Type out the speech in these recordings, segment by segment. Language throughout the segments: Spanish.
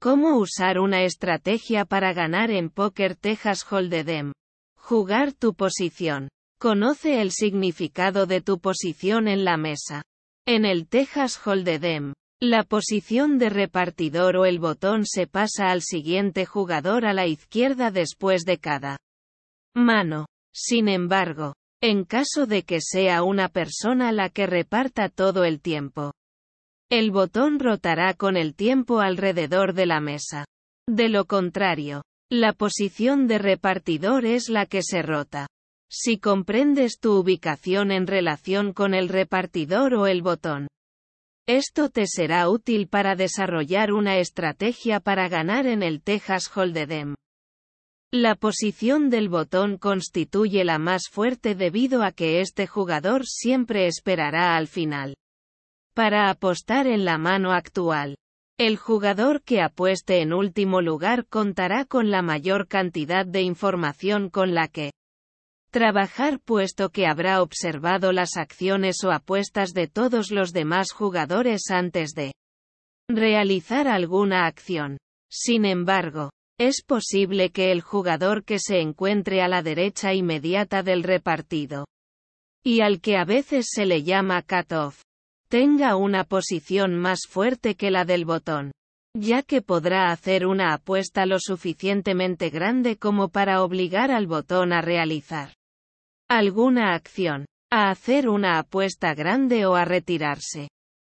¿Cómo usar una estrategia para ganar en Poker Texas Hold'em? Jugar tu posición. Conoce el significado de tu posición en la mesa. En el Texas Hold'em, la posición de repartidor o el botón se pasa al siguiente jugador a la izquierda después de cada mano. Sin embargo, en caso de que sea una persona la que reparta todo el tiempo, el botón rotará con el tiempo alrededor de la mesa. De lo contrario, la posición de repartidor es la que se rota. Si comprendes tu ubicación en relación con el repartidor o el botón, esto te será útil para desarrollar una estrategia para ganar en el Texas Hold'em. La posición del botón constituye la más fuerte debido a que este jugador siempre esperará al final para apostar en la mano actual. El jugador que apueste en último lugar contará con la mayor cantidad de información con la que trabajar puesto que habrá observado las acciones o apuestas de todos los demás jugadores antes de realizar alguna acción. Sin embargo, es posible que el jugador que se encuentre a la derecha inmediata del repartido y al que a veces se le llama cut-off, tenga una posición más fuerte que la del botón, ya que podrá hacer una apuesta lo suficientemente grande como para obligar al botón a realizar alguna acción, a hacer una apuesta grande o a retirarse.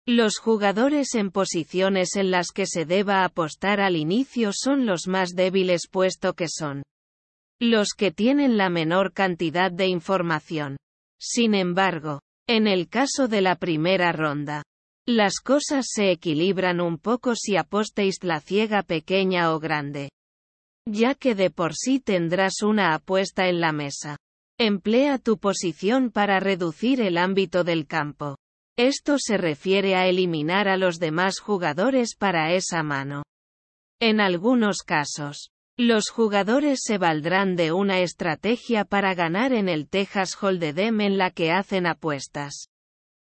Los jugadores en posiciones en las que se deba apostar al inicio son los más débiles puesto que son los que tienen la menor cantidad de información. Sin embargo, en el caso de la primera ronda, las cosas se equilibran un poco si apostéis la ciega pequeña o grande. Ya que de por sí tendrás una apuesta en la mesa. Emplea tu posición para reducir el ámbito del campo. Esto se refiere a eliminar a los demás jugadores para esa mano. En algunos casos, los jugadores se valdrán de una estrategia para ganar en el Texas Hold'em en la que hacen apuestas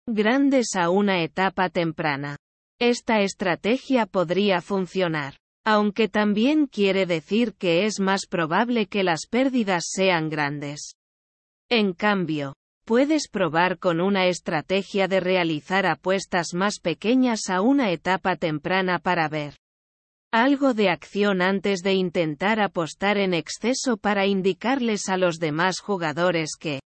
grandes a una etapa temprana. Esta estrategia podría funcionar, aunque también quiere decir que es más probable que las pérdidas sean grandes. En cambio, puedes probar con una estrategia de realizar apuestas más pequeñas a una etapa temprana para ver algo de acción antes de intentar apostar en exceso para indicarles a los demás jugadores que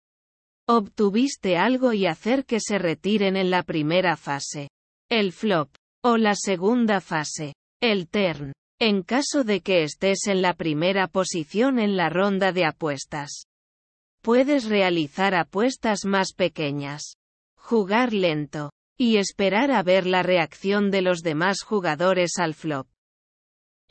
obtuviste algo y hacer que se retiren en la primera fase. El flop. O la segunda fase. El turn. En caso de que estés en la primera posición en la ronda de apuestas. Puedes realizar apuestas más pequeñas. Jugar lento. Y esperar a ver la reacción de los demás jugadores al flop.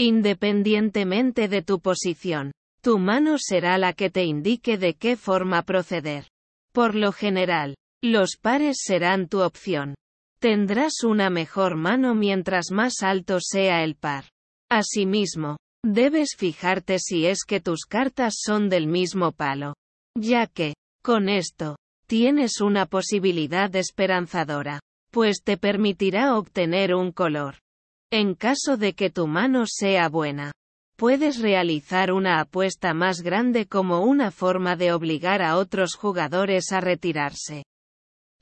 Independientemente de tu posición, tu mano será la que te indique de qué forma proceder. Por lo general, los pares serán tu opción. Tendrás una mejor mano mientras más alto sea el par. Asimismo, debes fijarte si es que tus cartas son del mismo palo. Ya que, con esto, tienes una posibilidad esperanzadora, pues te permitirá obtener un color. En caso de que tu mano sea buena, puedes realizar una apuesta más grande como una forma de obligar a otros jugadores a retirarse.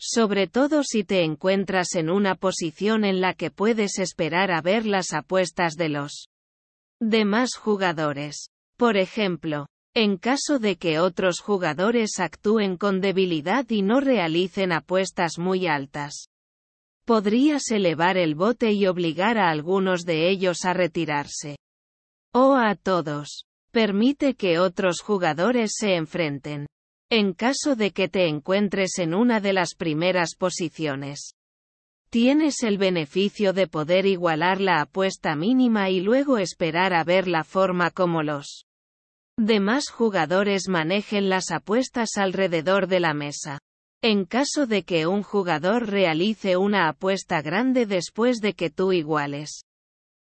Sobre todo si te encuentras en una posición en la que puedes esperar a ver las apuestas de los demás jugadores. Por ejemplo, en caso de que otros jugadores actúen con debilidad y no realicen apuestas muy altas podrías elevar el bote y obligar a algunos de ellos a retirarse. O oh, a todos. Permite que otros jugadores se enfrenten. En caso de que te encuentres en una de las primeras posiciones. Tienes el beneficio de poder igualar la apuesta mínima y luego esperar a ver la forma como los demás jugadores manejen las apuestas alrededor de la mesa. En caso de que un jugador realice una apuesta grande después de que tú iguales,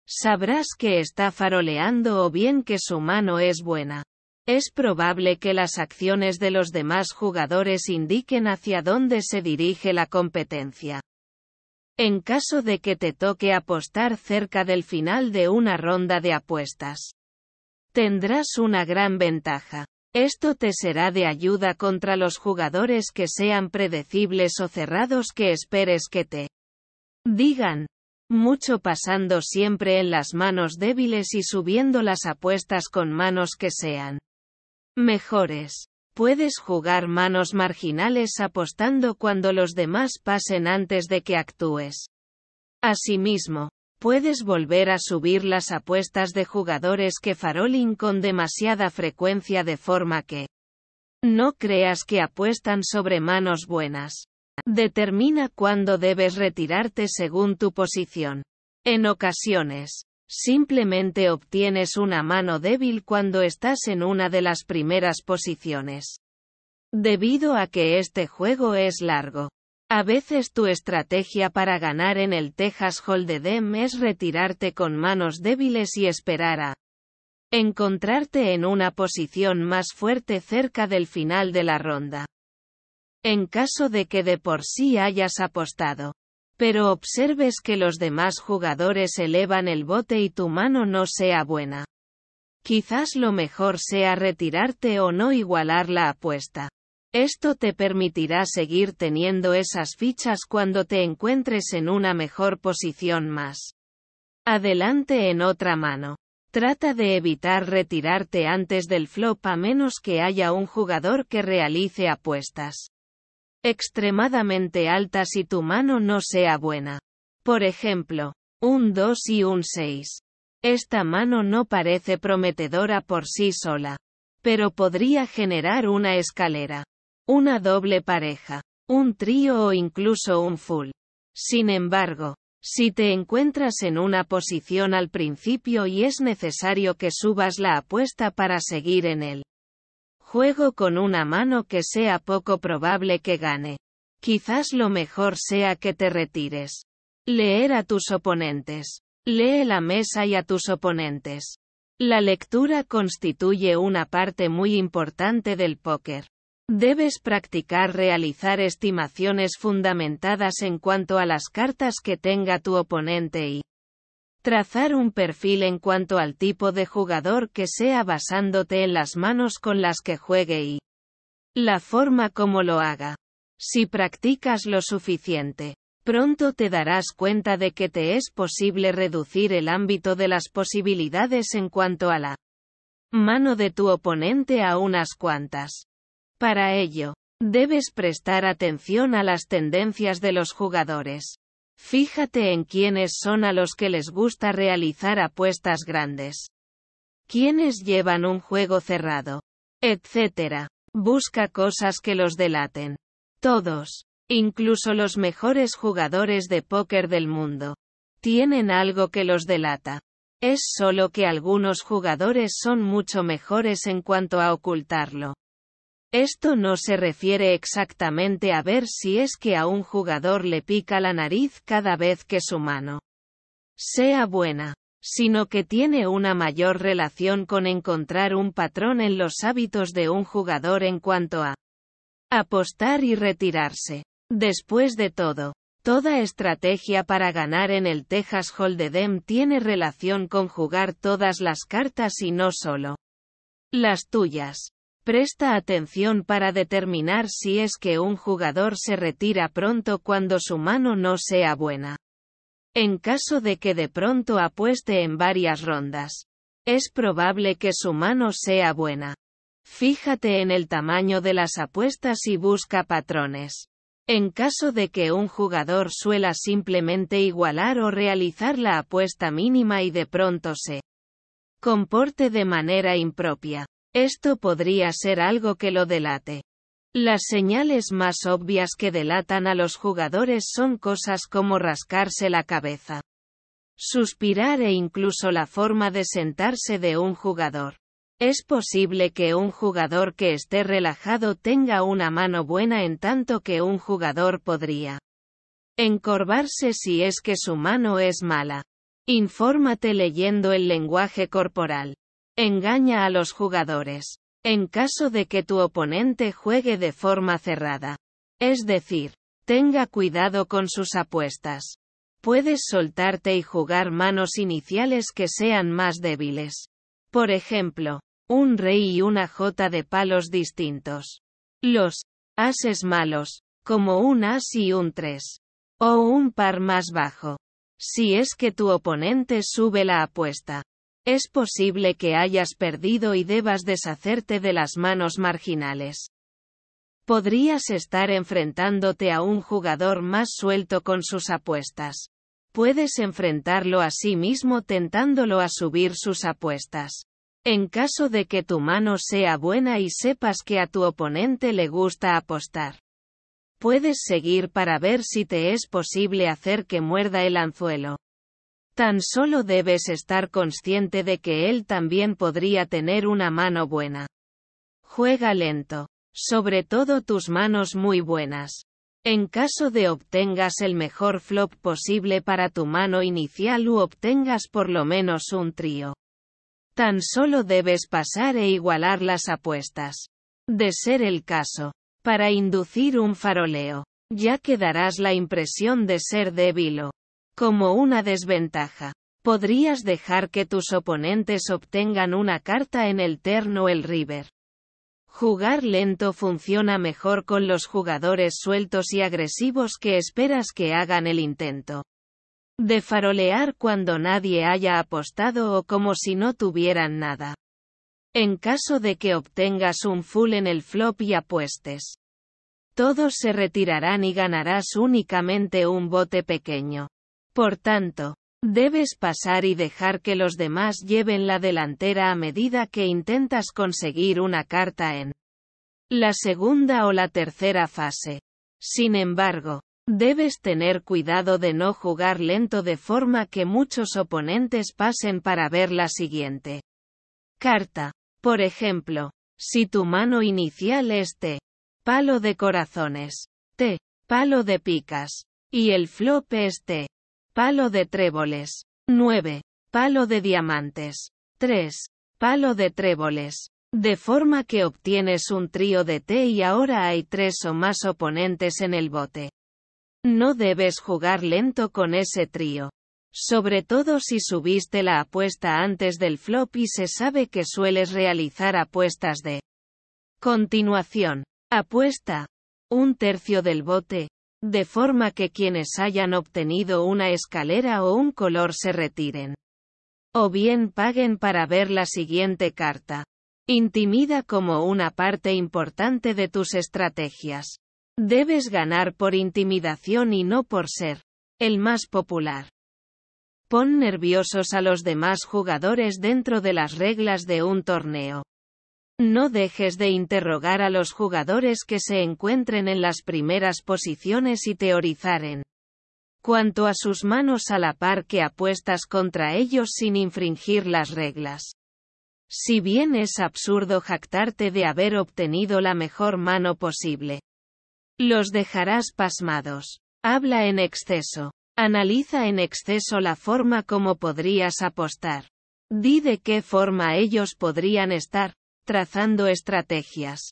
sabrás que está faroleando o bien que su mano es buena. Es probable que las acciones de los demás jugadores indiquen hacia dónde se dirige la competencia. En caso de que te toque apostar cerca del final de una ronda de apuestas, tendrás una gran ventaja. Esto te será de ayuda contra los jugadores que sean predecibles o cerrados que esperes que te digan mucho pasando siempre en las manos débiles y subiendo las apuestas con manos que sean mejores. Puedes jugar manos marginales apostando cuando los demás pasen antes de que actúes. Asimismo, puedes volver a subir las apuestas de jugadores que faroling con demasiada frecuencia de forma que no creas que apuestan sobre manos buenas. Determina cuándo debes retirarte según tu posición. En ocasiones, simplemente obtienes una mano débil cuando estás en una de las primeras posiciones. Debido a que este juego es largo, a veces tu estrategia para ganar en el Texas Hold'em es retirarte con manos débiles y esperar a encontrarte en una posición más fuerte cerca del final de la ronda. En caso de que de por sí hayas apostado pero observes que los demás jugadores elevan el bote y tu mano no sea buena. Quizás lo mejor sea retirarte o no igualar la apuesta. Esto te permitirá seguir teniendo esas fichas cuando te encuentres en una mejor posición más. Adelante en otra mano. Trata de evitar retirarte antes del flop a menos que haya un jugador que realice apuestas extremadamente alta si tu mano no sea buena. Por ejemplo, un 2 y un 6. Esta mano no parece prometedora por sí sola, pero podría generar una escalera una doble pareja, un trío o incluso un full. Sin embargo, si te encuentras en una posición al principio y es necesario que subas la apuesta para seguir en él. juego con una mano que sea poco probable que gane. Quizás lo mejor sea que te retires. Leer a tus oponentes. Lee la mesa y a tus oponentes. La lectura constituye una parte muy importante del póker. Debes practicar realizar estimaciones fundamentadas en cuanto a las cartas que tenga tu oponente y trazar un perfil en cuanto al tipo de jugador que sea basándote en las manos con las que juegue y la forma como lo haga. Si practicas lo suficiente, pronto te darás cuenta de que te es posible reducir el ámbito de las posibilidades en cuanto a la mano de tu oponente a unas cuantas. Para ello, debes prestar atención a las tendencias de los jugadores. Fíjate en quiénes son a los que les gusta realizar apuestas grandes. Quiénes llevan un juego cerrado. Etcétera. Busca cosas que los delaten. Todos, incluso los mejores jugadores de póker del mundo, tienen algo que los delata. Es solo que algunos jugadores son mucho mejores en cuanto a ocultarlo. Esto no se refiere exactamente a ver si es que a un jugador le pica la nariz cada vez que su mano sea buena, sino que tiene una mayor relación con encontrar un patrón en los hábitos de un jugador en cuanto a apostar y retirarse. Después de todo, toda estrategia para ganar en el Texas Hold'em tiene relación con jugar todas las cartas y no solo las tuyas. Presta atención para determinar si es que un jugador se retira pronto cuando su mano no sea buena. En caso de que de pronto apueste en varias rondas, es probable que su mano sea buena. Fíjate en el tamaño de las apuestas y busca patrones. En caso de que un jugador suela simplemente igualar o realizar la apuesta mínima y de pronto se comporte de manera impropia, esto podría ser algo que lo delate. Las señales más obvias que delatan a los jugadores son cosas como rascarse la cabeza, suspirar e incluso la forma de sentarse de un jugador. Es posible que un jugador que esté relajado tenga una mano buena en tanto que un jugador podría encorvarse si es que su mano es mala. Infórmate leyendo el lenguaje corporal. Engaña a los jugadores. En caso de que tu oponente juegue de forma cerrada. Es decir, tenga cuidado con sus apuestas. Puedes soltarte y jugar manos iniciales que sean más débiles. Por ejemplo, un rey y una jota de palos distintos. Los ases malos, como un as y un 3. O un par más bajo. Si es que tu oponente sube la apuesta. Es posible que hayas perdido y debas deshacerte de las manos marginales. Podrías estar enfrentándote a un jugador más suelto con sus apuestas. Puedes enfrentarlo a sí mismo tentándolo a subir sus apuestas. En caso de que tu mano sea buena y sepas que a tu oponente le gusta apostar. Puedes seguir para ver si te es posible hacer que muerda el anzuelo. Tan solo debes estar consciente de que él también podría tener una mano buena. Juega lento. Sobre todo tus manos muy buenas. En caso de obtengas el mejor flop posible para tu mano inicial u obtengas por lo menos un trío. Tan solo debes pasar e igualar las apuestas. De ser el caso. Para inducir un faroleo. Ya que darás la impresión de ser débil o como una desventaja. Podrías dejar que tus oponentes obtengan una carta en el terno el river. Jugar lento funciona mejor con los jugadores sueltos y agresivos que esperas que hagan el intento. De farolear cuando nadie haya apostado o como si no tuvieran nada. En caso de que obtengas un full en el flop y apuestes. Todos se retirarán y ganarás únicamente un bote pequeño. Por tanto, debes pasar y dejar que los demás lleven la delantera a medida que intentas conseguir una carta en la segunda o la tercera fase. Sin embargo, debes tener cuidado de no jugar lento de forma que muchos oponentes pasen para ver la siguiente carta. Por ejemplo, si tu mano inicial es T, palo de corazones, T, palo de picas, y el flop es T, Palo de tréboles. 9. Palo de diamantes. 3. Palo de tréboles. De forma que obtienes un trío de T y ahora hay tres o más oponentes en el bote. No debes jugar lento con ese trío. Sobre todo si subiste la apuesta antes del flop y se sabe que sueles realizar apuestas de continuación. Apuesta. Un tercio del bote, de forma que quienes hayan obtenido una escalera o un color se retiren. O bien paguen para ver la siguiente carta. Intimida como una parte importante de tus estrategias. Debes ganar por intimidación y no por ser el más popular. Pon nerviosos a los demás jugadores dentro de las reglas de un torneo. No dejes de interrogar a los jugadores que se encuentren en las primeras posiciones y teorizar en cuanto a sus manos a la par que apuestas contra ellos sin infringir las reglas. Si bien es absurdo jactarte de haber obtenido la mejor mano posible, los dejarás pasmados. Habla en exceso. Analiza en exceso la forma como podrías apostar. Di de qué forma ellos podrían estar, Trazando estrategias.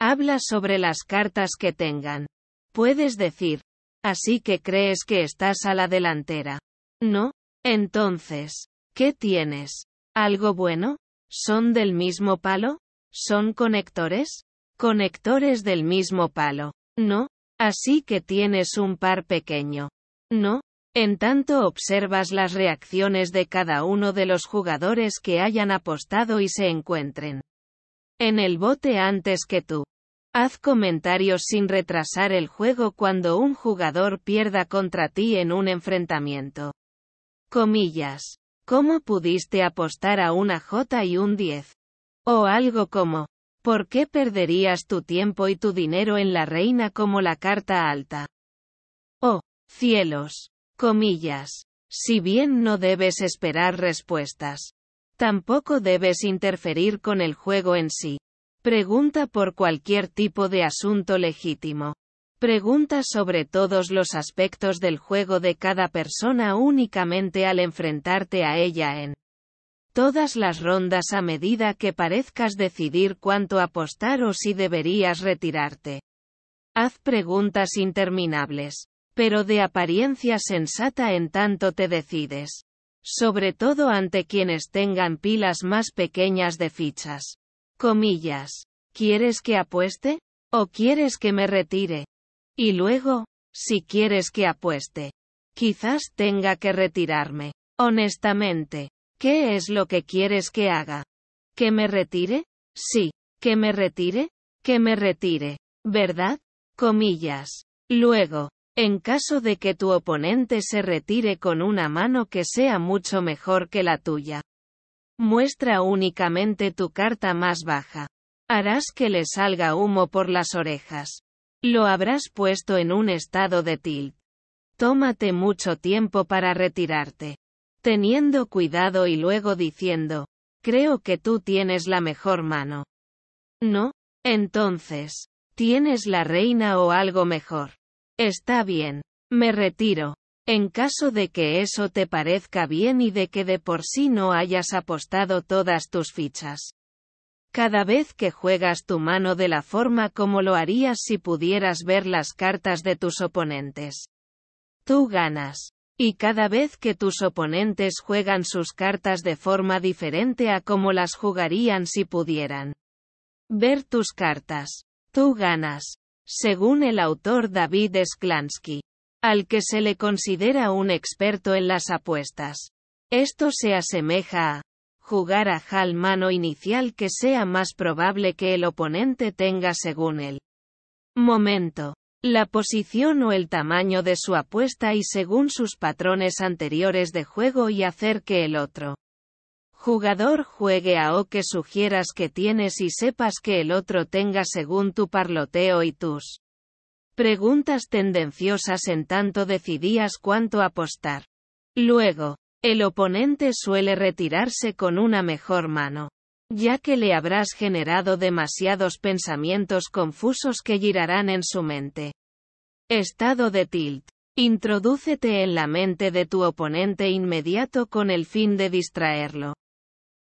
Habla sobre las cartas que tengan. Puedes decir, así que crees que estás a la delantera. ¿No? Entonces, ¿qué tienes? ¿Algo bueno? ¿Son del mismo palo? ¿Son conectores? Conectores del mismo palo. ¿No? Así que tienes un par pequeño. ¿No? En tanto observas las reacciones de cada uno de los jugadores que hayan apostado y se encuentren en el bote antes que tú. Haz comentarios sin retrasar el juego cuando un jugador pierda contra ti en un enfrentamiento. Comillas. ¿Cómo pudiste apostar a una J y un 10? O algo como, ¿por qué perderías tu tiempo y tu dinero en la reina como la carta alta? Oh, cielos. Comillas. Si bien no debes esperar respuestas. Tampoco debes interferir con el juego en sí. Pregunta por cualquier tipo de asunto legítimo. Pregunta sobre todos los aspectos del juego de cada persona únicamente al enfrentarte a ella en todas las rondas a medida que parezcas decidir cuánto apostar o si deberías retirarte. Haz preguntas interminables, pero de apariencia sensata en tanto te decides sobre todo ante quienes tengan pilas más pequeñas de fichas. Comillas. ¿Quieres que apueste? ¿O quieres que me retire? Y luego, si quieres que apueste, quizás tenga que retirarme. Honestamente, ¿qué es lo que quieres que haga? ¿Que me retire? Sí, que me retire, que me retire, ¿verdad? Comillas. Luego, en caso de que tu oponente se retire con una mano que sea mucho mejor que la tuya. Muestra únicamente tu carta más baja. Harás que le salga humo por las orejas. Lo habrás puesto en un estado de tilt. Tómate mucho tiempo para retirarte. Teniendo cuidado y luego diciendo, creo que tú tienes la mejor mano. ¿No? Entonces, tienes la reina o algo mejor. Está bien. Me retiro. En caso de que eso te parezca bien y de que de por sí no hayas apostado todas tus fichas. Cada vez que juegas tu mano de la forma como lo harías si pudieras ver las cartas de tus oponentes. Tú ganas. Y cada vez que tus oponentes juegan sus cartas de forma diferente a como las jugarían si pudieran ver tus cartas. Tú ganas según el autor David Sklansky, al que se le considera un experto en las apuestas. Esto se asemeja a jugar a jal mano inicial que sea más probable que el oponente tenga según el momento, la posición o el tamaño de su apuesta y según sus patrones anteriores de juego y hacer que el otro Jugador juegue a o que sugieras que tienes y sepas que el otro tenga según tu parloteo y tus preguntas tendenciosas en tanto decidías cuánto apostar. Luego, el oponente suele retirarse con una mejor mano, ya que le habrás generado demasiados pensamientos confusos que girarán en su mente. Estado de tilt. Introdúcete en la mente de tu oponente inmediato con el fin de distraerlo.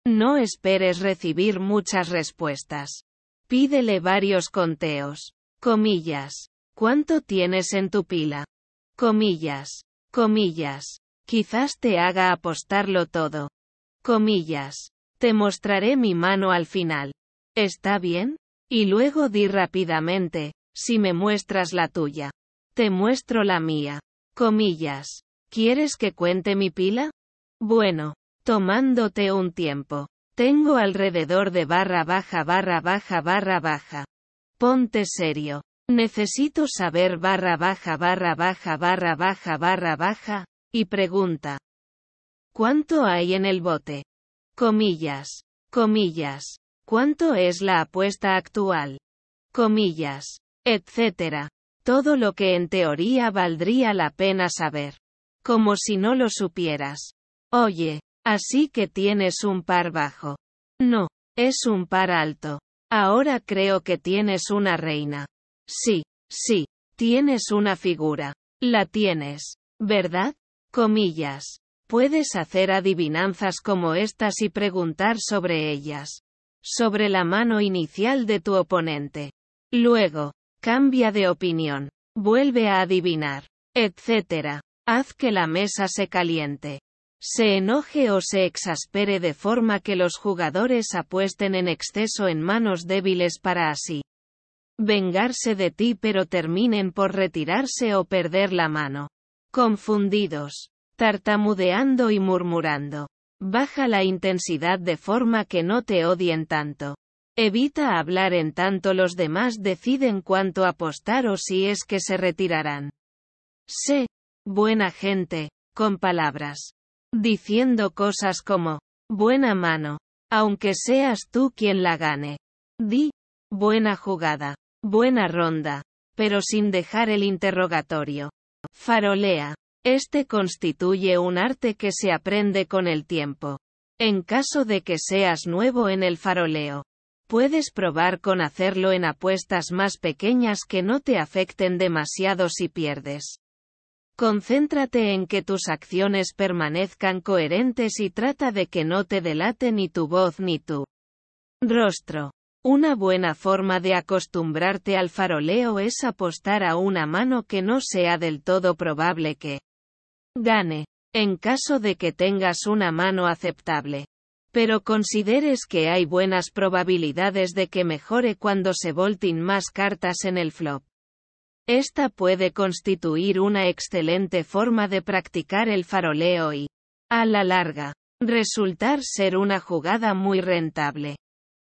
No esperes recibir muchas respuestas. Pídele varios conteos. Comillas. ¿Cuánto tienes en tu pila? Comillas. Comillas. Quizás te haga apostarlo todo. Comillas. Te mostraré mi mano al final. ¿Está bien? Y luego di rápidamente, si me muestras la tuya. Te muestro la mía. Comillas. ¿Quieres que cuente mi pila? Bueno, tomándote un tiempo. Tengo alrededor de barra baja barra baja barra baja. Ponte serio. Necesito saber barra baja barra baja barra baja barra baja, y pregunta. ¿Cuánto hay en el bote? Comillas. Comillas. ¿Cuánto es la apuesta actual? Comillas. Etcétera. Todo lo que en teoría valdría la pena saber. Como si no lo supieras. Oye, Así que tienes un par bajo. No, es un par alto. Ahora creo que tienes una reina. Sí, sí, tienes una figura. La tienes, ¿verdad? Comillas. Puedes hacer adivinanzas como estas y preguntar sobre ellas. Sobre la mano inicial de tu oponente. Luego, cambia de opinión. Vuelve a adivinar. Etcétera. Haz que la mesa se caliente se enoje o se exaspere de forma que los jugadores apuesten en exceso en manos débiles para así vengarse de ti pero terminen por retirarse o perder la mano. Confundidos, tartamudeando y murmurando. Baja la intensidad de forma que no te odien tanto. Evita hablar en tanto los demás deciden cuánto apostar o si es que se retirarán. Sé, buena gente, con palabras diciendo cosas como, buena mano, aunque seas tú quien la gane. Di, buena jugada, buena ronda, pero sin dejar el interrogatorio. Farolea. Este constituye un arte que se aprende con el tiempo. En caso de que seas nuevo en el faroleo, puedes probar con hacerlo en apuestas más pequeñas que no te afecten demasiado si pierdes. Concéntrate en que tus acciones permanezcan coherentes y trata de que no te delate ni tu voz ni tu rostro. Una buena forma de acostumbrarte al faroleo es apostar a una mano que no sea del todo probable que gane, en caso de que tengas una mano aceptable. Pero consideres que hay buenas probabilidades de que mejore cuando se volteen más cartas en el flop. Esta puede constituir una excelente forma de practicar el faroleo y, a la larga, resultar ser una jugada muy rentable.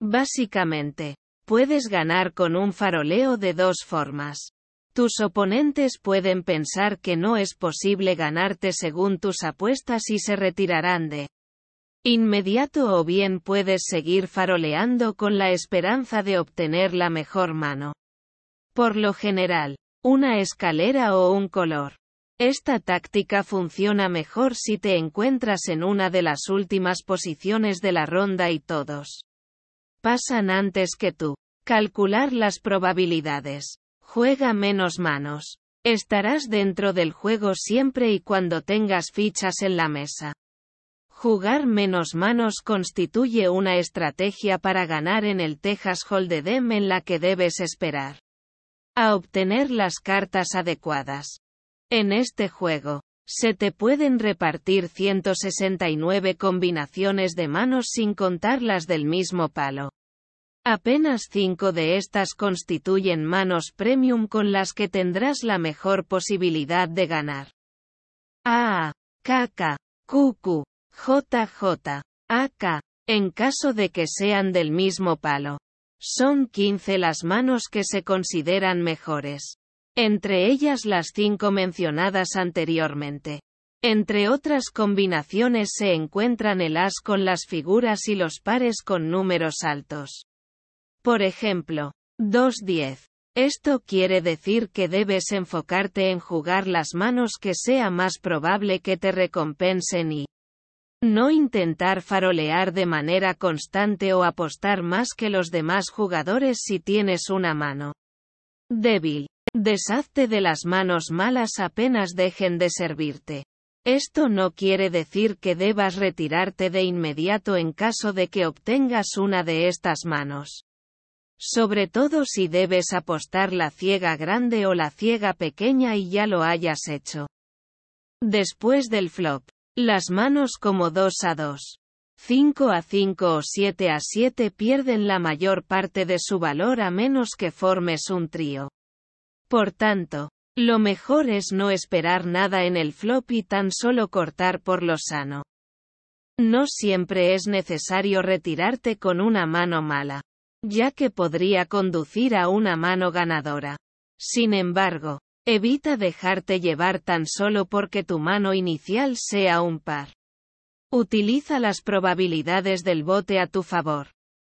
Básicamente, puedes ganar con un faroleo de dos formas. Tus oponentes pueden pensar que no es posible ganarte según tus apuestas y se retirarán de inmediato o bien puedes seguir faroleando con la esperanza de obtener la mejor mano. Por lo general, una escalera o un color. Esta táctica funciona mejor si te encuentras en una de las últimas posiciones de la ronda y todos pasan antes que tú. Calcular las probabilidades. Juega menos manos. Estarás dentro del juego siempre y cuando tengas fichas en la mesa. Jugar menos manos constituye una estrategia para ganar en el Texas Hold'em en la que debes esperar a obtener las cartas adecuadas. En este juego, se te pueden repartir 169 combinaciones de manos sin contar las del mismo palo. Apenas 5 de estas constituyen manos premium con las que tendrás la mejor posibilidad de ganar. A, J. J. JJ, K. en caso de que sean del mismo palo. Son 15 las manos que se consideran mejores. Entre ellas las cinco mencionadas anteriormente. Entre otras combinaciones se encuentran el as con las figuras y los pares con números altos. Por ejemplo, 2-10. Esto quiere decir que debes enfocarte en jugar las manos que sea más probable que te recompensen y no intentar farolear de manera constante o apostar más que los demás jugadores si tienes una mano débil. Deshazte de las manos malas apenas dejen de servirte. Esto no quiere decir que debas retirarte de inmediato en caso de que obtengas una de estas manos. Sobre todo si debes apostar la ciega grande o la ciega pequeña y ya lo hayas hecho. Después del flop, las manos como 2 a 2. 5 a 5 o 7 a 7 pierden la mayor parte de su valor a menos que formes un trío. Por tanto, lo mejor es no esperar nada en el flop y tan solo cortar por lo sano. No siempre es necesario retirarte con una mano mala, ya que podría conducir a una mano ganadora. Sin embargo, Evita dejarte llevar tan solo porque tu mano inicial sea un par. Utiliza las probabilidades del bote a tu favor.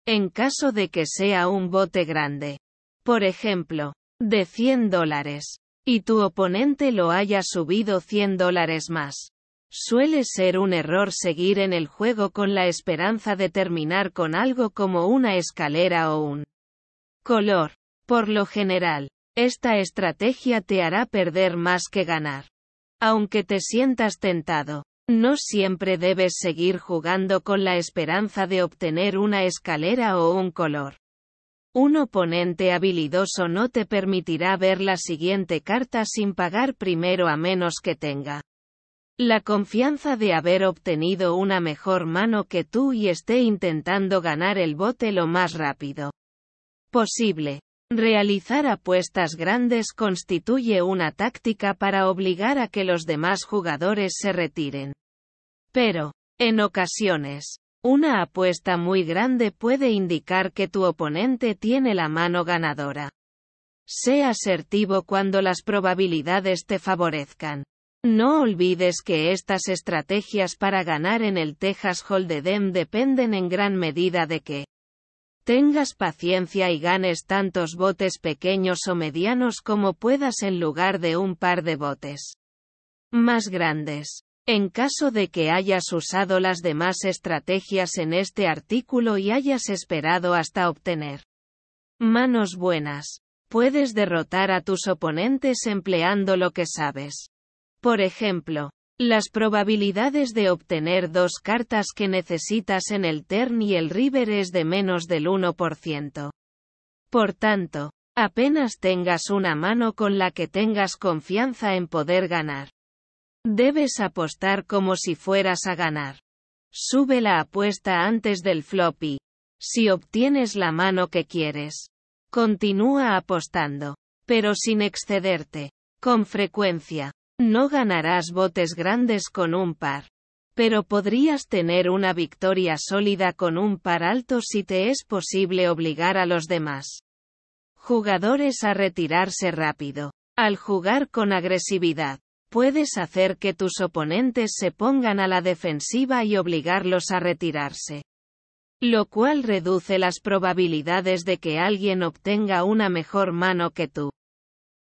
En caso de que sea un bote grande. Por ejemplo, de 100 dólares. Y tu oponente lo haya subido 100 dólares más. Suele ser un error seguir en el juego con la esperanza de terminar con algo como una escalera o un color. Por lo general, esta estrategia te hará perder más que ganar. Aunque te sientas tentado, no siempre debes seguir jugando con la esperanza de obtener una escalera o un color. Un oponente habilidoso no te permitirá ver la siguiente carta sin pagar primero a menos que tenga la confianza de haber obtenido una mejor mano que tú y esté intentando ganar el bote lo más rápido posible. Realizar apuestas grandes constituye una táctica para obligar a que los demás jugadores se retiren. Pero, en ocasiones, una apuesta muy grande puede indicar que tu oponente tiene la mano ganadora. Sé asertivo cuando las probabilidades te favorezcan. No olvides que estas estrategias para ganar en el Texas Hold'em dependen en gran medida de que Tengas paciencia y ganes tantos botes pequeños o medianos como puedas en lugar de un par de botes más grandes. En caso de que hayas usado las demás estrategias en este artículo y hayas esperado hasta obtener manos buenas, puedes derrotar a tus oponentes empleando lo que sabes. Por ejemplo, las probabilidades de obtener dos cartas que necesitas en el turn y el river es de menos del 1%. Por tanto, apenas tengas una mano con la que tengas confianza en poder ganar. Debes apostar como si fueras a ganar. Sube la apuesta antes del floppy. Si obtienes la mano que quieres, continúa apostando, pero sin excederte. Con frecuencia, no ganarás botes grandes con un par. Pero podrías tener una victoria sólida con un par alto si te es posible obligar a los demás jugadores a retirarse rápido. Al jugar con agresividad, puedes hacer que tus oponentes se pongan a la defensiva y obligarlos a retirarse. Lo cual reduce las probabilidades de que alguien obtenga una mejor mano que tú.